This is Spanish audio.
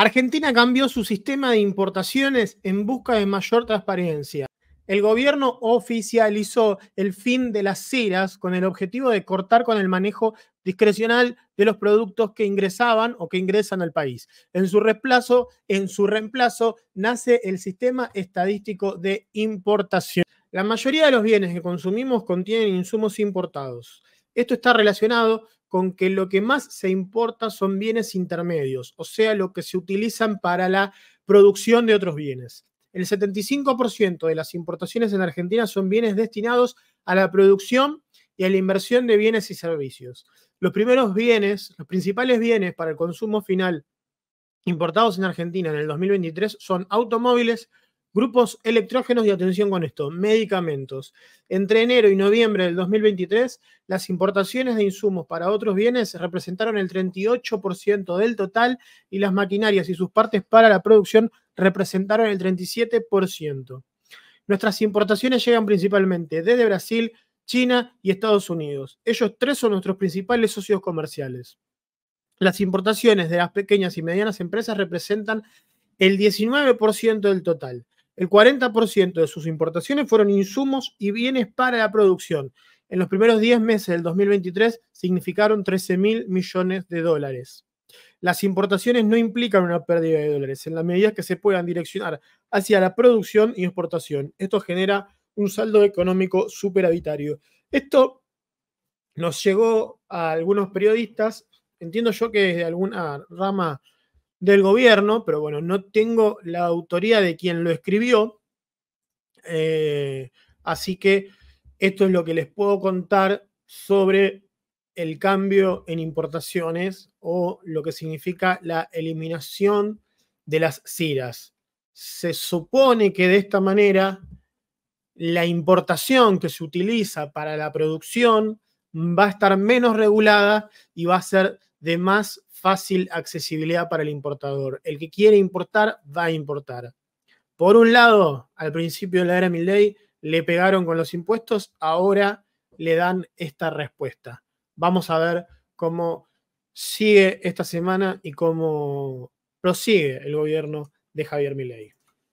Argentina cambió su sistema de importaciones en busca de mayor transparencia. El gobierno oficializó el fin de las ceras con el objetivo de cortar con el manejo discrecional de los productos que ingresaban o que ingresan al país. En su reemplazo, en su reemplazo nace el sistema estadístico de importación. La mayoría de los bienes que consumimos contienen insumos importados. Esto está relacionado con que lo que más se importa son bienes intermedios, o sea, lo que se utilizan para la producción de otros bienes. El 75% de las importaciones en Argentina son bienes destinados a la producción y a la inversión de bienes y servicios. Los primeros bienes, los principales bienes para el consumo final importados en Argentina en el 2023 son automóviles, Grupos electrógenos y atención con esto, medicamentos. Entre enero y noviembre del 2023, las importaciones de insumos para otros bienes representaron el 38% del total y las maquinarias y sus partes para la producción representaron el 37%. Nuestras importaciones llegan principalmente desde Brasil, China y Estados Unidos. Ellos tres son nuestros principales socios comerciales. Las importaciones de las pequeñas y medianas empresas representan el 19% del total. El 40% de sus importaciones fueron insumos y bienes para la producción. En los primeros 10 meses del 2023 significaron 13 mil millones de dólares. Las importaciones no implican una pérdida de dólares en la medida que se puedan direccionar hacia la producción y exportación. Esto genera un saldo económico superavitario. Esto nos llegó a algunos periodistas, entiendo yo que de alguna rama del gobierno, pero bueno, no tengo la autoría de quien lo escribió. Eh, así que esto es lo que les puedo contar sobre el cambio en importaciones o lo que significa la eliminación de las ciras. Se supone que de esta manera la importación que se utiliza para la producción va a estar menos regulada y va a ser de más fácil accesibilidad para el importador. El que quiere importar, va a importar. Por un lado, al principio de la era Milley le pegaron con los impuestos, ahora le dan esta respuesta. Vamos a ver cómo sigue esta semana y cómo prosigue el gobierno de Javier Milei.